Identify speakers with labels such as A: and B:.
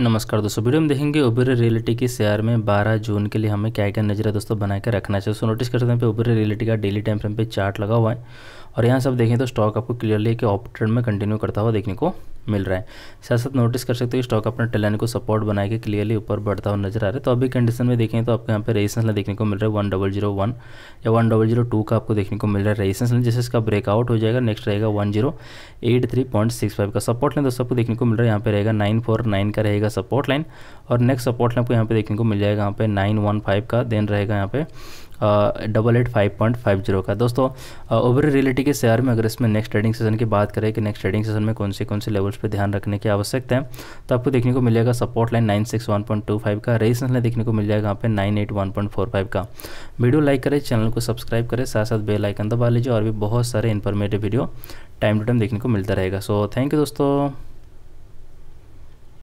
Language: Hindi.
A: नमस्कार दोस्तों वीडियो में देखेंगे ओबेरा रियलिटी के शेयर में 12 जून के लिए हमें क्या क्या नजर है दोस्तों बनाकर रखना चाहिए दोस्तों नोटिस करते हैं पे रियलिटी का डेली टाइम फ्रेम पे चार्ट लगा हुआ है और यहाँ सब देखें तो स्टॉक आपको क्लियरली एक ऑप ट्रेंड में कंटिन्यू करता हुआ देखने को मिल रहा है साथ साथ नोटिस कर सकते हो स्टॉक अपने टेलाइन को सपोर्ट बनाए के क्लियरली ऊपर बढ़ता हुआ नजर आ रहा है तो अभी कंडीशन में देखें तो आपको यहाँ पे रेजिस्टेंस देखने को मिल रहा है वन डबल जीरो वन या वन डबल जीरो टू का आपको देखने को मिल रहा है रेजिस्टेंस जैसे इसका ब्रेकआउट हो जाएगा नेक्स्ट रहेगा one zero eight three point six five का सपोर्ट लाइन दोस्तों आपको देखने को मिल रहा है यहाँ पे रहेगा नाइन फोर नाइन का रहेगा सपोर्ट लाइन और नेक्स्ट सपोर्ट लाइन आपको यहाँ पे देखने को मिल जाएगा यहाँ पे नाइन वन फाइव का देन रहेगा यहाँ पे double eight five point five zero का दोस्तों ओवर रियलिटी के शेयर में अगर इसमें नेक्स्ट ट्रेडिंग सेशन की बात करें कि नेक्स्ट ट्रेडिंग सेशन में कौन से कौन से लेवल्स पर ध्यान रखने की आवश्यकता है तो आपको देखने को मिलेगा support line nine six one point two five का रेजिस्टेंस लाइन देखने को मिल जाएगा यहाँ पे nine eight one point four five का वीडियो लाइक करें चैनल को सब्सक्राइब करें साथ साथ बेल आइकन दबा लीजिए और भी बहुत सारे informative video time to time देखने को मिलता रहेगा सो थैंक यू दोस्तों